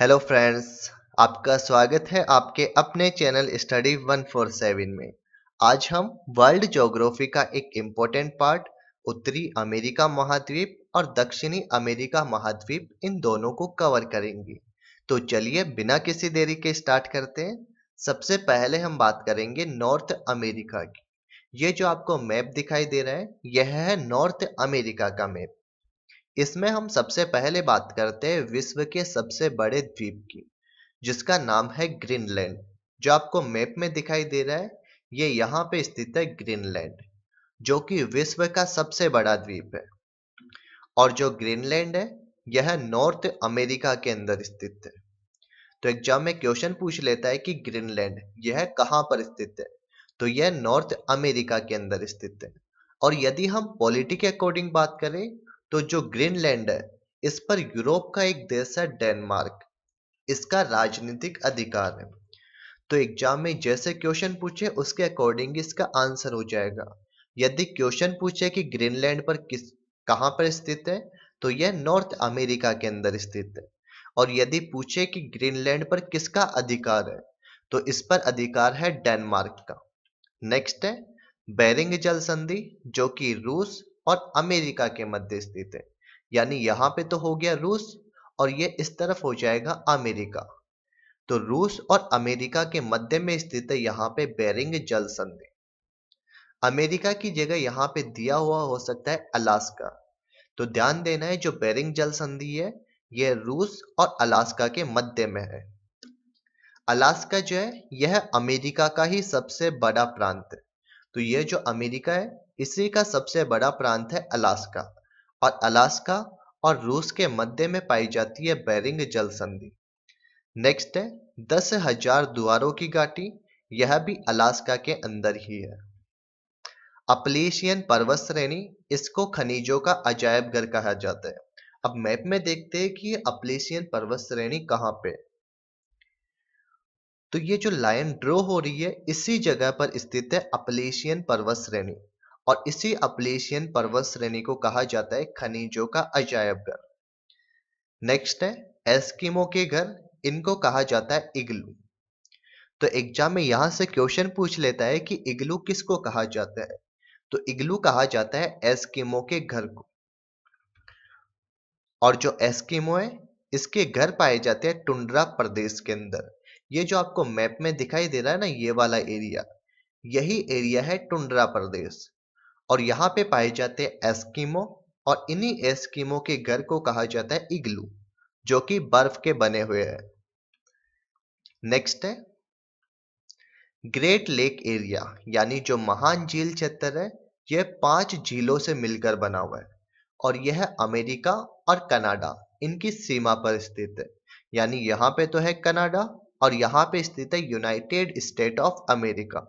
hello friends आपका स्वागत है आपके अपने चैनल स्टडी 147 में आज हम वर्ल्ड ज्योग्राफी का एक इम्पोर्टेंट पार्ट उत्तरी अमेरिका महाद्वीप और दक्षिणी अमेरिका महाद्वीप इन दोनों को कवर करेंगे तो चलिए बिना किसी देरी के स्टार्ट करते हैं सबसे पहले हम बात करेंगे नॉर्थ अमेरिका की ये जो आपको मैप दिखाई दे रहा है यह है नॉर्थ अमेरिका का मैप इसमें हम सबसे पहले बात करते हैं विश्व के सबसे बड़े द्वीप की जिसका नाम है ग्रीनलैंड जो आपको मैप में दिखाई दे रहा है ये यहाँ पे स्थित है ग्रीनलैंड जो कि विश्व का सबसे बड़ा द्वीप है और जो ग्रीनलैंड है यह नॉर्थ अमेरिका के अंदर स्थित है तो एग्जाम में क्वेश्चन पूछ लेता है कि ग्रीनलैंड यह कहाँ पर स्थित है तो यह नॉर्थ अमेरिका के अंदर स्थित है और यदि हम पॉलिटी के अकॉर्डिंग बात करें तो जो ग्रीनलैंड है इस पर यूरोप का एक देश है डेनमार्क इसका राजनीतिक अधिकार है तो एग्जाम में जैसे क्वेश्चन पूछे उसके अकॉर्डिंग इसका आंसर हो जाएगा यदि क्वेश्चन पूछे कि ग्रीनलैंड पर किस कहां पर स्थित है तो यह नॉर्थ अमेरिका के अंदर स्थित है और यदि पूछे कि ग्रीनलैंड पर किसका अधिकार है तो इस पर अधिकार है डेनमार्क का नेक्स्ट है बैरिंग जल संधि जो कि रूस और अमेरिका के मध्य स्थित है यानी यहां पे तो हो गया रूस और ये इस तरफ हो जाएगा अमेरिका तो रूस और अमेरिका के मध्य में स्थित है यहां पे बेरिंग जल संधि अमेरिका की जगह यहां पे दिया हुआ हो सकता है अलास्का तो ध्यान देना है जो बेरिंग जल संधि है ये रूस और अलास्का के मध्य में है अलास्का जो है यह अमेरिका का ही सबसे बड़ा प्रांत है तो यह जो अमेरिका है इसी का सबसे बड़ा प्रांत है अलास्का और अलास्का और रूस के मध्य में पाई जाती है बैरिंग जल संधि नेक्स्ट है दस हजार द्वारों की घाटी यह भी अलास्का के अंदर ही है अपलेशियन पर्वत श्रेणी इसको खनिजों का अजायब घर कहा जाता है अब मैप में देखते हैं कि अपलेशियन पर्वत श्रेणी कहाँ पे तो ये जो लाइन ड्रॉ हो रही है इसी जगह पर स्थित है अपलेशियन पर्वत श्रेणी और इसी अपलेशियन पर्वत श्रेणी को कहा जाता है खनिजों का अजायब घर नेक्स्ट है एस्किमो के घर इनको कहा जाता है इग्लू तो एग्जाम में यहां से क्वेश्चन पूछ लेता है कि इग्लू किसको कहा जाता है तो इग्लू कहा जाता है एस्किमो के घर को और जो एस्किमो है इसके घर पाए जाते हैं टुंड्रा प्रदेश के अंदर ये जो आपको मैप में दिखाई दे रहा है ना ये वाला एरिया यही एरिया है टुंड्रा प्रदेश और यहाँ पे पाए जाते हैं एस्किमो और इन्हीं एस्किमो के घर को कहा जाता है इग्लू जो कि बर्फ के बने हुए हैं नेक्स्ट है ग्रेट लेक एरिया यानी जो महान झील क्षेत्र है यह पांच झीलों से मिलकर बना हुआ है और यह अमेरिका और कनाडा इनकी सीमा पर स्थित है यानी यहाँ पे तो है कनाडा और यहाँ पे स्थित है यूनाइटेड स्टेट ऑफ अमेरिका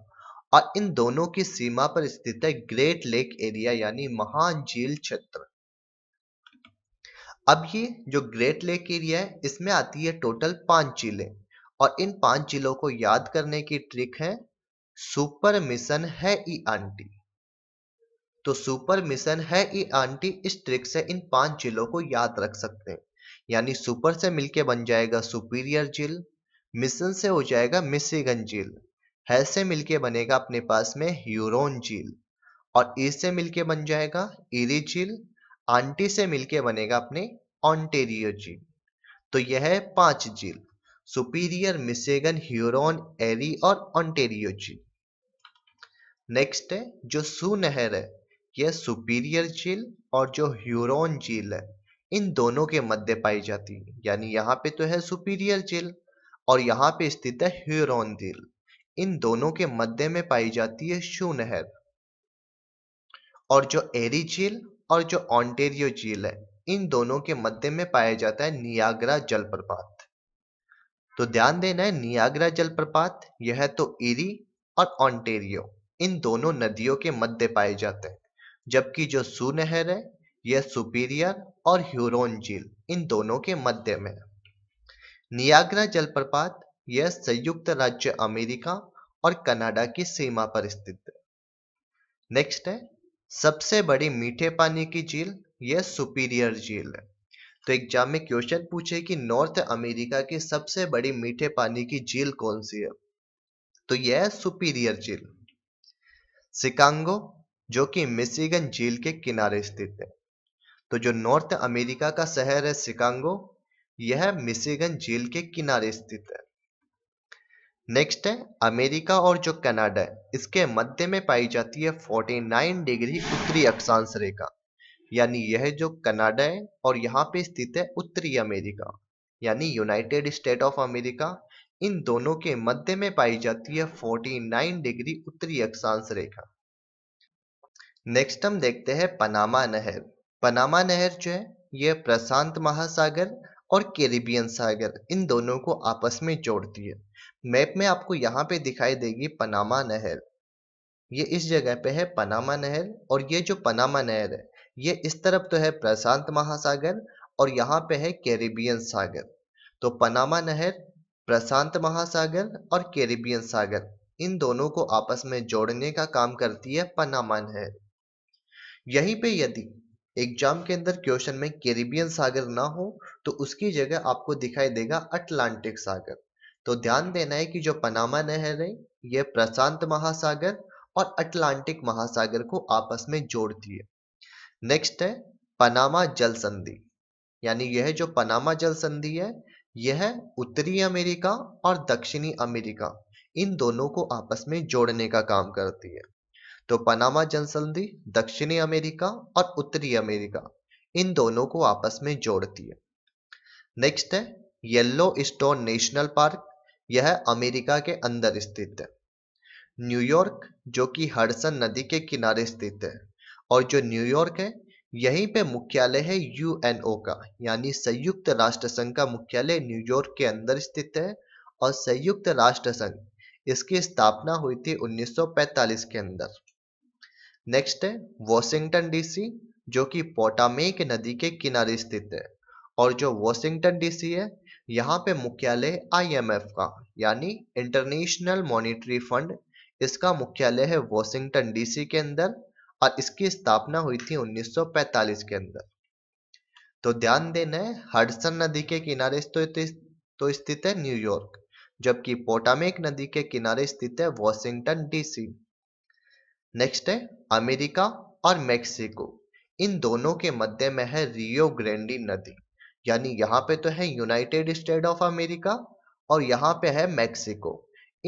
और इन दोनों की सीमा पर स्थित है ग्रेट लेक एरिया यानी महान झील क्षेत्र अब ये जो ग्रेट लेक एरिया है इसमें आती है टोटल पांच झीलें और इन पांच झीलों को याद करने की ट्रिक है सुपर मिशन है ई आंटी तो सुपर मिशन है ई आंटी इस ट्रिक से इन पांच जिलों को याद रख सकते हैं यानी सुपर से मिलके बन जाएगा सुपीरियर झील मिशन से हो जाएगा मिशीगन झील हैल से मिलके बनेगा अपने पास में यूरोन झील और ई e से मिलके बन जाएगा ईरी झील आंटी से मिलके बनेगा अपने ऑन्टेरियो झील तो यह है पांच झील सुपीरियर मिसेगन ह्यूरोन एरी और ऑन्टेरियो झील नेक्स्ट है जो सू नहर है यह सुपीरियर झील और जो ह्यूरोन झील है इन दोनों के मध्य पाई जाती है यानी यहाँ पे तो है सुपीरियर झील और यहाँ पे स्थित है ह्यूरोन झील इन दोनों के मध्य में पाई जाती है शू नहर और जो एरी झील और जो ऑन्टेरियो झील है इन दोनों के मध्य में पाया जाता है नियाग्रा जलप्रपात तो ध्यान देना है नियाग्रा जलप्रपात यह तो इरी और ऑन्टेरियो इन दोनों नदियों के मध्य पाए जाते हैं जबकि जो सू नहर है यह सुपीरियर और ह्यूरोन झील इन दोनों के मध्य में नियाग्रा जलप्रपात यह संयुक्त राज्य अमेरिका और कनाडा की सीमा पर स्थित है नेक्स्ट है सबसे बड़ी मीठे पानी की झील यह सुपीरियर झील है तो एग्जाम में क्वेश्चन पूछे कि नॉर्थ अमेरिका की सबसे बड़ी मीठे पानी की झील कौन सी है तो यह है सुपीरियर झील सिकांगो जो कि मिशिगन झील के किनारे स्थित है तो जो नॉर्थ अमेरिका का शहर है सिकांगो यह मिशिगन झील के किनारे स्थित है नेक्स्ट है अमेरिका और जो कनाडा है इसके मध्य में पाई जाती है 49 डिग्री उत्तरी अक्षांश रेखा यानी यह जो कनाडा है और यहाँ पे स्थित है उत्तरी अमेरिका यानी यूनाइटेड स्टेट ऑफ अमेरिका इन दोनों के मध्य में पाई जाती है 49 डिग्री उत्तरी अक्षांश रेखा नेक्स्ट हम देखते हैं पनामा नहर पनामा नहर जो है यह प्रशांत महासागर और कैरिबियन सागर इन दोनों को आपस में जोड़ती है मैप में आपको यहाँ पे दिखाई देगी पनामा नहर ये इस जगह पे है पनामा नहर और ये जो पनामा नहर है ये इस तरफ तो है प्रशांत महासागर और यहाँ पे है कैरिबियन सागर तो पनामा नहर प्रशांत महासागर और कैरिबियन सागर इन दोनों को आपस में जोड़ने का काम करती है पनामा नहर यहीं पे यदि एग्जाम के अंदर क्वेश्चन में कैरिबियन सागर ना हो तो उसकी जगह आपको दिखाई देगा अटलांटिक सागर तो ध्यान देना है कि जो पनामा नहर है यह प्रशांत महासागर और अटलांटिक महासागर को आपस में जोड़ती है नेक्स्ट है पनामा जल संधि यानी यह जो पनामा जल संधि है यह उत्तरी अमेरिका और दक्षिणी अमेरिका इन दोनों को आपस में जोड़ने का काम करती है तो पनामा जल संधि दक्षिणी अमेरिका और उत्तरी अमेरिका इन दोनों को आपस में जोड़ती है नेक्स्ट है येल्लो स्टोन नेशनल पार्क यह अमेरिका के अंदर स्थित है न्यूयॉर्क जो कि हडसन नदी के किनारे स्थित है और जो न्यूयॉर्क है यहीं पे मुख्यालय है यूएनओ का यानी संयुक्त राष्ट्र संघ का मुख्यालय न्यूयॉर्क के अंदर स्थित है और संयुक्त राष्ट्र संघ इसकी स्थापना हुई थी 1945 के अंदर नेक्स्ट है वॉशिंगटन डीसी जो कि पोटामेक नदी के किनारे स्थित है और जो वॉशिंगटन डीसी है यहाँ पे मुख्यालय आईएमएफ का यानी इंटरनेशनल मॉनिटरी फंड इसका मुख्यालय है वॉशिंगटन डीसी के अंदर और इसकी स्थापना हुई थी 1945 के अंदर तो ध्यान देना है हडसन नदी के किनारे तो, तो स्थित है न्यूयॉर्क जबकि पोटामेक नदी के किनारे स्थित है वॉशिंगटन डीसी नेक्स्ट है अमेरिका और मेक्सिको इन दोनों के मध्य में है रियो ग्रैंडी नदी यानी यहाँ पे तो है यूनाइटेड स्टेट ऑफ अमेरिका और यहाँ पे है मैक्सिको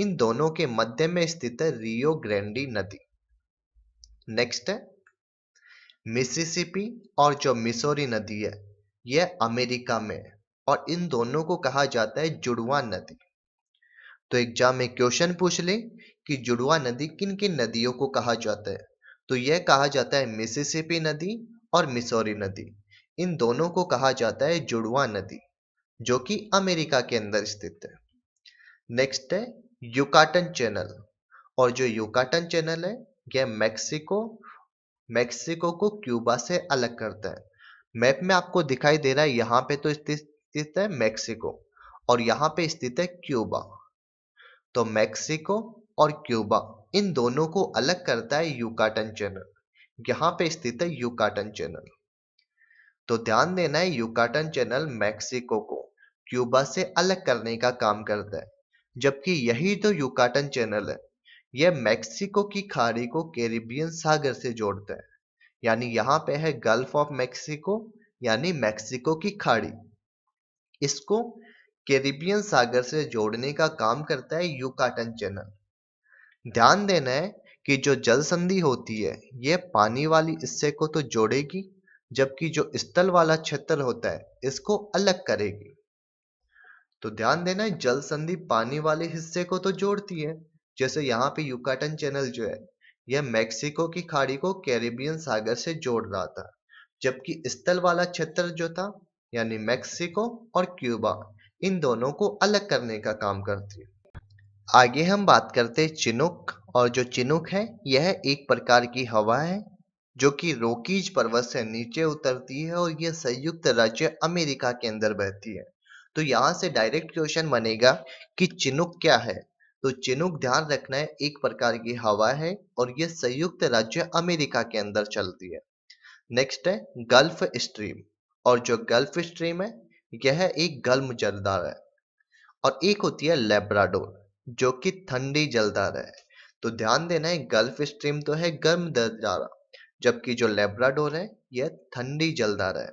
इन दोनों के मध्य में स्थित है रियो ग्रैंडी नदी नेक्स्ट है मिसिसिपी और जो मिसोरी नदी है यह अमेरिका में है और इन दोनों को कहा जाता है जुड़वा नदी तो एग्जाम में क्वेश्चन पूछ ले कि जुड़वा नदी किन किन नदियों को कहा जाता है तो यह कहा जाता है मिसिसिपी नदी और मिसोरी नदी इन दोनों को कहा जाता है जुड़वा नदी जो कि अमेरिका के अंदर स्थित है नेक्स्ट है युकाटन चैनल और जो युकाटन चैनल है यह मैक्सिको मैक्सिको को क्यूबा से अलग करता है मैप में आपको दिखाई दे रहा है यहाँ पे तो स्थित है मैक्सिको और यहाँ पे स्थित है क्यूबा तो मैक्सिको और क्यूबा इन दोनों को अलग करता है यूकाटन चैनल यहाँ पे स्थित है यूकाटन चैनल तो ध्यान देना है युकाटन चैनल मैक्सिको को क्यूबा से अलग करने का काम करता है जबकि यही तो युकाटन चैनल है यह मैक्सिको की खाड़ी को कैरिबियन सागर से जोड़ता है यानी यहां पे है गल्फ ऑफ मैक्सिको यानी मैक्सिको की खाड़ी इसको कैरिबियन सागर से जोड़ने का काम करता है युकाटन चैनल ध्यान देना है कि जो जल संधि होती है यह पानी वाली हिस्से को तो जोड़ेगी जबकि जो स्थल वाला क्षेत्र होता है इसको अलग करेगी तो ध्यान देना है जल संधि पानी वाले हिस्से को तो जोड़ती है जैसे यहाँ पे यूकाटन चैनल जो है यह मेक्सिको की खाड़ी को कैरेबियन सागर से जोड़ रहा था जबकि स्थल वाला क्षेत्र जो था यानी मेक्सिको और क्यूबा इन दोनों को अलग करने का काम करती है आगे हम बात करते हैं चिनुक और जो चिनुक है यह एक प्रकार की हवा है जो कि रोकीज पर्वत से नीचे उतरती है और यह संयुक्त राज्य अमेरिका के अंदर बहती है तो यहाँ से डायरेक्ट क्वेश्चन बनेगा कि चिनुक क्या है तो चिनुक ध्यान रखना है एक प्रकार की हवा है और यह संयुक्त राज्य अमेरिका के अंदर चलती है नेक्स्ट है गल्फ स्ट्रीम और जो गल्फ स्ट्रीम है यह एक गर्म जलदार है और एक होती है लेब्राडोर जो कि ठंडी जलदार है तो ध्यान देना है गल्फ स्ट्रीम तो है गर्म जलदारा जबकि जो लेब्राडोर है यह ठंडी जलदार है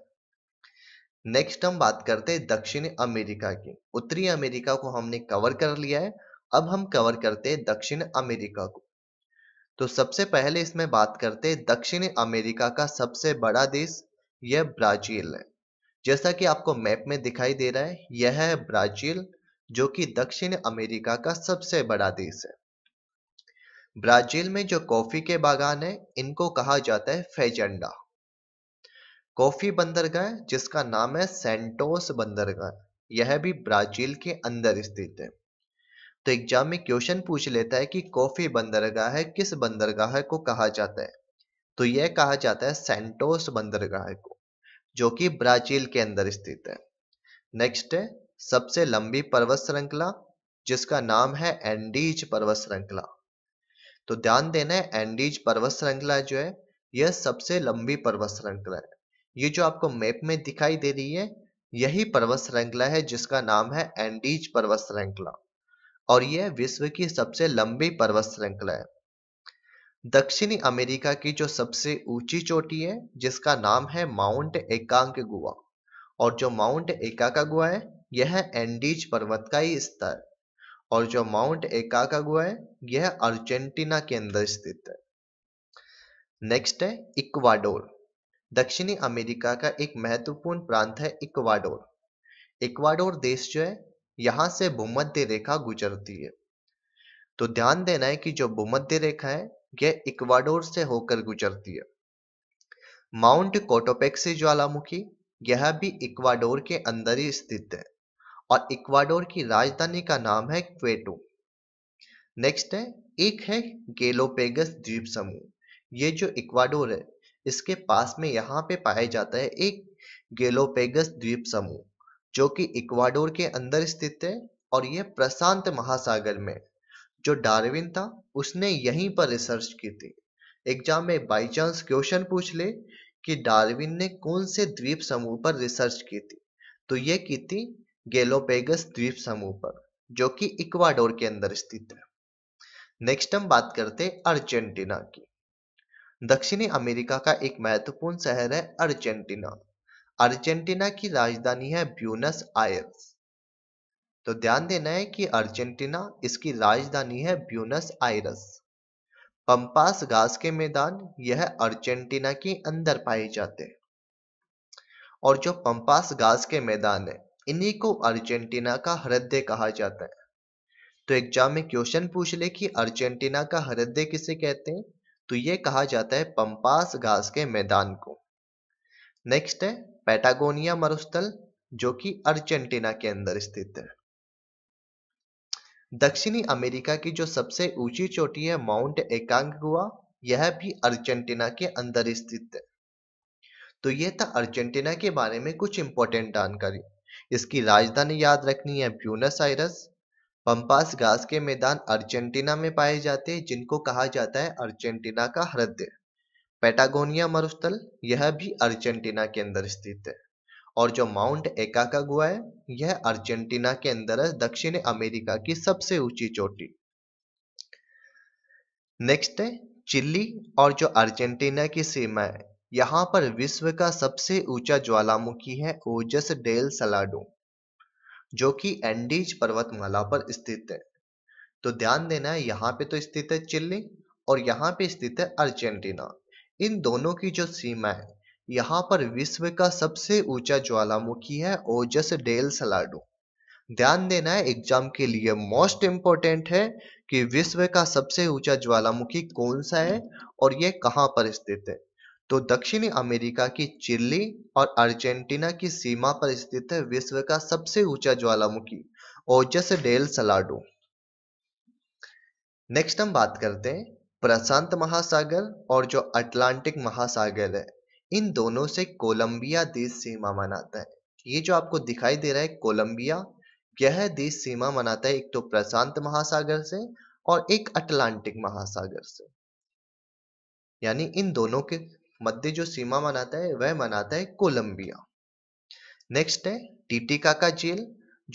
नेक्स्ट हम बात करते हैं दक्षिण अमेरिका की उत्तरी अमेरिका को हमने कवर कर लिया है अब हम कवर करते हैं दक्षिण अमेरिका को तो सबसे पहले इसमें बात करते हैं दक्षिण अमेरिका का सबसे बड़ा देश यह ब्राजील है जैसा कि आपको मैप में दिखाई दे रहा है यह है ब्राजील जो कि दक्षिण अमेरिका का सबसे बड़ा देश है ब्राजील में जो कॉफी के बागान है इनको कहा जाता है फेजेंडा कॉफी बंदरगाह जिसका नाम है सेंटोस बंदरगाह यह भी ब्राजील के अंदर स्थित है तो एग्जाम में क्वेश्चन पूछ लेता है कि कॉफी बंदरगाह है किस बंदरगाह को कहा जाता है तो यह कहा जाता है सेंटोस बंदरगाह को जो कि ब्राजील के अंदर स्थित है नेक्स्ट है सबसे लंबी पर्वत श्रृंखला जिसका नाम है एंडीज पर्वत श्रृंखला तो ध्यान देना है एंडीज पर्वत श्रृंखला जो है यह सबसे लंबी पर्वत श्रृंखला है ये जो आपको मैप में दिखाई दे रही है यही पर्वत श्रृंखला है जिसका नाम है एंडीज पर्वत श्रृंखला और यह विश्व की सबसे लंबी पर्वत श्रृंखला है दक्षिणी अमेरिका की जो सबसे ऊंची चोटी है जिसका नाम है माउंट एकांक गुआ और जो माउंट एकाका गुआ है यह एंडीज पर्वत का ही स्तर और जो माउंट एकाकागुआ है यह अर्जेंटीना के अंदर स्थित है नेक्स्ट है इक्वाडोर दक्षिणी अमेरिका का एक महत्वपूर्ण प्रांत है इक्वाडोर इक्वाडोर देश जो है यहां से भूमध्य रेखा गुजरती है तो ध्यान देना है कि जो भूमध्य रेखा है यह इक्वाडोर से होकर गुजरती है माउंट कोटोपेक्सी ज्वालामुखी यह भी इक्वाडोर के अंदर ही स्थित है और इक्वाडोर की राजधानी का नाम है क्वेटो नेक्स्ट है एक है गेलोपेगस द्वीप समूह ये जो इक्वाडोर है इसके पास में यहाँ पे पाया जाता है एक गेलोपेगस द्वीप समूह जो कि इक्वाडोर के अंदर स्थित है और यह प्रशांत महासागर में जो डार्विन था उसने यहीं पर रिसर्च की थी एग्जाम में बाई चांस क्वेश्चन पूछ ले कि डार्विन ने कौन से द्वीप समूह पर रिसर्च की थी तो ये की थी गेलोपेगस द्वीप समूह पर जो कि इक्वाडोर के अंदर स्थित है नेक्स्ट हम बात करते हैं अर्जेंटीना की दक्षिणी अमेरिका का एक महत्वपूर्ण शहर है अर्जेंटीना अर्जेंटीना की राजधानी है ब्यूनस आयर्स तो ध्यान देना है कि अर्जेंटीना इसकी राजधानी है ब्यूनस आयरस पंपास घास के मैदान यह अर्जेंटीना के अंदर पाए जाते हैं और जो पंपास घास के मैदान है इन्हीं को अर्जेंटीना का हृदय कहा जाता है तो एग्जाम में क्वेश्चन पूछ ले कि अर्जेंटीना का हृदय किसे कहते हैं तो यह कहा जाता है पंपास घास के मैदान को नेक्स्ट है पैटागोनिया मरुस्थल जो कि अर्जेंटीना के अंदर स्थित है दक्षिणी अमेरिका की जो सबसे ऊंची चोटी है माउंट एकांगुआ यह भी अर्जेंटीना के अंदर स्थित है तो यह था अर्जेंटीना के बारे में कुछ इंपॉर्टेंट जानकारी इसकी राजधानी याद रखनी है ब्यूनस आयरस पंपास घास के मैदान अर्जेंटीना में पाए जाते हैं जिनको कहा जाता है अर्जेंटीना का हृदय पेटागोनिया मरुस्थल यह भी अर्जेंटीना के अंदर स्थित है और जो माउंट एकाकागुआ है यह अर्जेंटीना के अंदर है दक्षिण अमेरिका की सबसे ऊंची चोटी नेक्स्ट है चिल्ली और जो अर्जेंटीना की सीमा है यहाँ पर विश्व का सबसे ऊंचा ज्वालामुखी है ओजस डेल सलाडो जो कि एंडीज पर्वतमाला पर स्थित है तो ध्यान देना है यहाँ पे तो स्थित है चिल्ली और यहाँ पे स्थित है अर्जेंटीना इन दोनों की जो सीमा है यहाँ पर विश्व का सबसे ऊंचा ज्वालामुखी है ओजस डेल सलाडो ध्यान देना है एग्जाम के लिए मोस्ट इम्पोर्टेंट है कि विश्व का सबसे ऊंचा ज्वालामुखी कौन सा है और ये कहाँ पर स्थित है तो दक्षिणी अमेरिका की चिली और अर्जेंटीना की सीमा पर स्थित है विश्व का सबसे ऊंचा ज्वालामुखी ओजस डेल सलाडो नेक्स्ट हम बात करते हैं प्रशांत महासागर और जो अटलांटिक महासागर है इन दोनों से कोलंबिया देश सीमा मनाता है ये जो आपको दिखाई दे रहा है कोलंबिया यह देश सीमा मनाता है एक तो प्रशांत महासागर से और एक अटलांटिक महासागर से यानी इन दोनों के मध्य जो सीमा मनाता है वह मनाता है कोलंबिया नेक्स्ट है टीटिका का जेल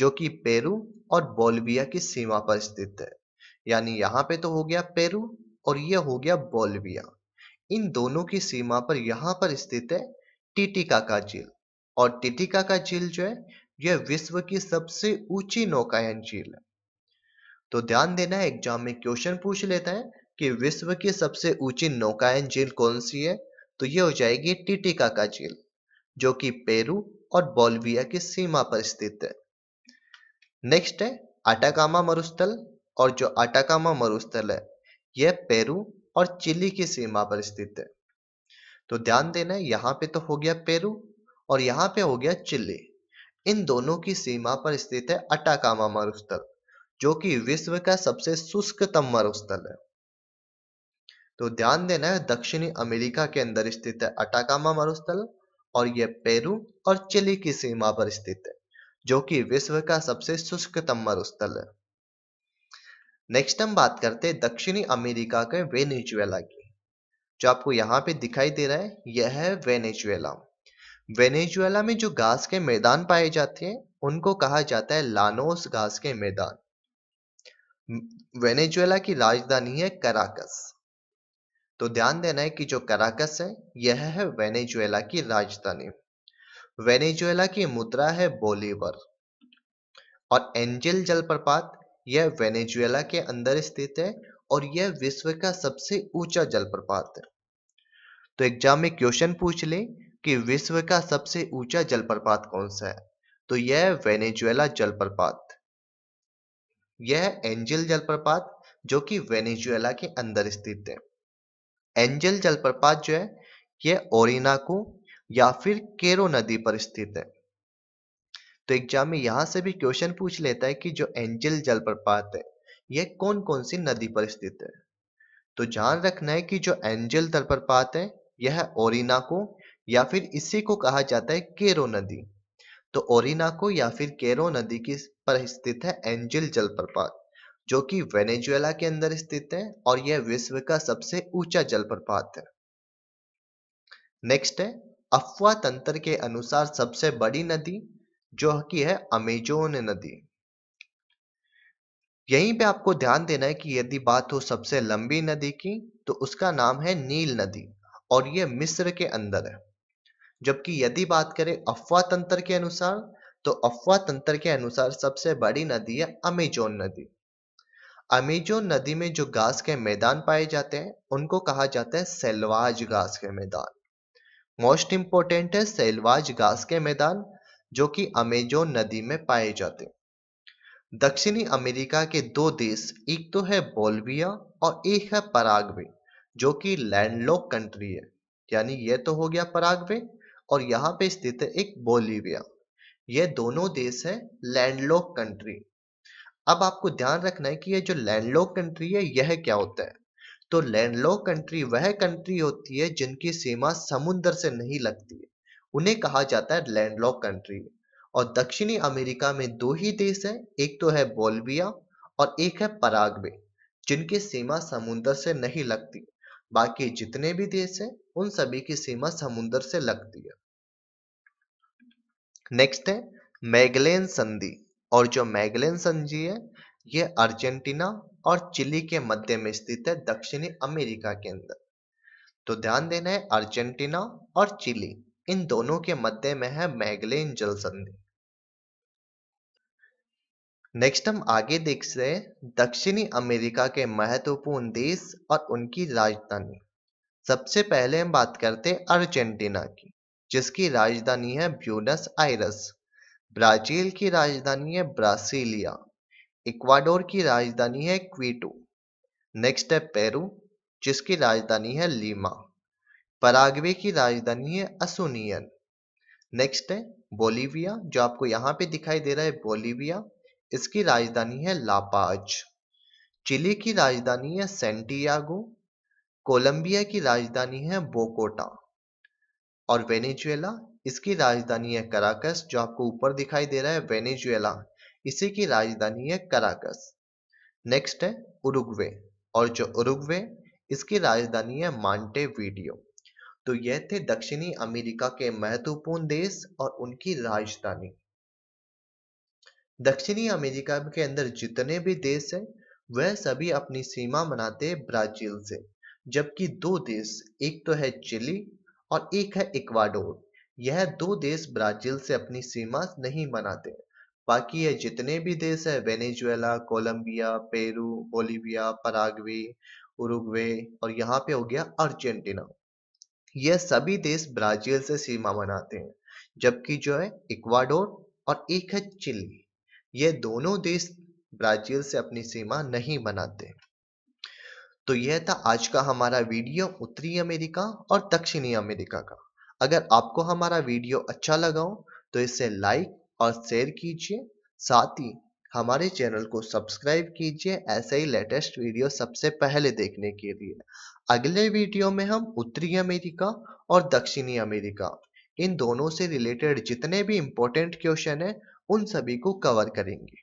जो कि पेरू और बोलविया की सीमा पर स्थित है यानी यहाँ पे तो हो गया पेरू और यह हो गया बोलविया इन दोनों की सीमा पर यहाँ पर स्थित है टीटिका का झील और का झील जो है यह विश्व की सबसे ऊंची नौकायन झील है तो ध्यान देना है एग्जाम में क्वेश्चन पूछ लेता है कि विश्व की सबसे ऊंची नौकायन झील कौन सी है तो ये हो जाएगी टीटिका का झील जो कि पेरू और बोलविया की सीमा पर स्थित है नेक्स्ट है आटाकामा मरुस्थल और जो आटाकामा मरुस्थल है यह पेरू और चिली की सीमा पर स्थित है तो ध्यान देना यहाँ पे तो हो गया पेरू और यहाँ पे हो गया चिली इन दोनों की सीमा पर स्थित है अटाकामा मरुस्थल जो कि विश्व का सबसे शुष्कतम मरुस्थल है तो ध्यान देना है दक्षिणी अमेरिका के अंदर स्थित है अटाकामा मरुस्थल और यह पेरू और चिली की सीमा पर स्थित है जो कि विश्व का सबसे शुष्कतम मरुस्थल है नेक्स्ट हम बात करते हैं दक्षिणी अमेरिका के वेनेजुएला की जो आपको यहाँ पे दिखाई दे रहा है यह है वेनेजुएला वेनेजुएला में जो घास के मैदान पाए जाते हैं उनको कहा जाता है लानोस घास के मैदान वेनेजुएला की राजधानी है कराकस तो ध्यान देना है कि जो कराकस है यह है वेनेजुएला की राजधानी वेनेजुएला की मुद्रा है बोलीवर और एंजेल जलप्रपात यह वेनेजुएला के अंदर स्थित है और यह विश्व का सबसे ऊंचा जलप्रपात है तो एग्जाम में क्वेश्चन पूछ ले कि विश्व का सबसे ऊंचा जलप्रपात कौन सा है तो यह वेनेजुएला जलप्रपात यह एंजेल जलप्रपात जो कि वेनेजुएला के अंदर स्थित है एंजल जलप्रपात जो है यह ओरिनाकू या फिर केरो नदी पर स्थित है तो एग्जाम में यहां से भी क्वेश्चन पूछ लेता है कि जो एंजल जलप्रपात है यह कौन कौन सी नदी पर स्थित है तो ध्यान रखना है कि जो एंजल जलप्रपात है यह ओरिनाको या फिर इसी को कहा जाता है केरो नदी तो ओरिनाको या फिर केरो नदी की पर स्थित है एंजल जलप्रपात जो कि वेनेजुएला के अंदर स्थित है और यह विश्व का सबसे ऊंचा जलप्रपात है नेक्स्ट है अफवाह तंत्र के अनुसार सबसे बड़ी नदी जो कि है अमेजोन नदी यहीं पे आपको ध्यान देना है कि यदि बात हो सबसे लंबी नदी की तो उसका नाम है नील नदी और यह मिस्र के अंदर है जबकि यदि बात करें अफवा तंत्र के अनुसार तो अफवा तंत्र के अनुसार सबसे बड़ी नदी है अमेजोन नदी अमेजोन नदी में जो घास के मैदान पाए जाते हैं उनको कहा जाता है सेलवाज घास के मैदान मोस्ट इम्पोर्टेंट है सेलवाज घास के मैदान जो कि अमेजोन नदी में पाए जाते हैं दक्षिणी अमेरिका के दो देश एक तो है बोलविया और एक है पराग्वे जो कि लैंडलॉक कंट्री है यानी यह तो हो गया पराग्वे और यहाँ पे स्थित है एक बोलिविया ये दोनों देश है लैंडलॉक कंट्री अब आपको ध्यान रखना है कि ये जो लैंडलॉक कंट्री है यह क्या होता है तो लैंडलॉक कंट्री वह कंट्री होती है जिनकी सीमा समुद्र से नहीं लगती है उन्हें कहा जाता है लैंडलॉक कंट्री और दक्षिणी अमेरिका में दो ही देश हैं एक तो है बोलविया और एक है पराग्वे जिनकी सीमा समुद्र से नहीं लगती बाकी जितने भी देश हैं उन सभी की सीमा समुद्र से लगती है नेक्स्ट है मैगलेन संधि और जो मैगलिन संधि है ये अर्जेंटीना और चिली के मध्य में स्थित है दक्षिणी अमेरिका के अंदर तो ध्यान देना है अर्जेंटीना और चिली इन दोनों के मध्य में है मैगलेन जल संधि नेक्स्ट हम आगे देख रहे दक्षिणी अमेरिका के महत्वपूर्ण देश और उनकी राजधानी सबसे पहले हम बात करते हैं अर्जेंटीना की जिसकी राजधानी है ब्यूनस आयरस ब्राजील की राजधानी है ब्रासिलिया इक्वाडोर की राजधानी है क्वीटो नेक्स्ट है पेरू जिसकी राजधानी है लीमा पराग्वे की राजधानी है असुनियन नेक्स्ट है बोलीविया जो आपको यहाँ पे दिखाई दे रहा है बोलीविया इसकी राजधानी है लापाज चिली की राजधानी है सेंटियागो कोलंबिया की राजधानी है बोकोटा और वेनेजुएला इसकी राजधानी है कराकस जो आपको ऊपर दिखाई दे रहा है वेनेजुएला इसी की राजधानी है कराकस नेक्स्ट है उरुग्वे और जो उरुग्वे इसकी राजधानी है मांटे वीडियो तो यह थे दक्षिणी अमेरिका के महत्वपूर्ण देश और उनकी राजधानी दक्षिणी अमेरिका के अंदर जितने भी देश हैं वह सभी अपनी सीमा बनाते ब्राजील से जबकि दो देश एक तो है चिली और एक है इक्वाडोर यह दो देश ब्राजील से अपनी सीमा नहीं बनाते बाकी ये जितने भी देश है Venezuela Colombia Peru Bolivia Paraguay Uruguay और यहाँ पे हो गया अर्जेंटीना यह सभी देश ब्राजील से सीमा बनाते हैं जबकि जो है इक्वाडोर और एक है चिली ये दोनों देश ब्राजील से अपनी सीमा नहीं बनाते तो यह था आज का हमारा वीडियो उत्तरी अमेरिका और दक्षिणी अमेरिका का अगर आपको हमारा वीडियो अच्छा लगा हो तो इसे लाइक और शेयर कीजिए साथ ही हमारे चैनल को सब्सक्राइब कीजिए ऐसे ही लेटेस्ट वीडियो सबसे पहले देखने के लिए अगले वीडियो में हम उत्तरी अमेरिका और दक्षिणी अमेरिका इन दोनों से रिलेटेड जितने भी इम्पोर्टेंट क्वेश्चन हैं उन सभी को कवर करेंगे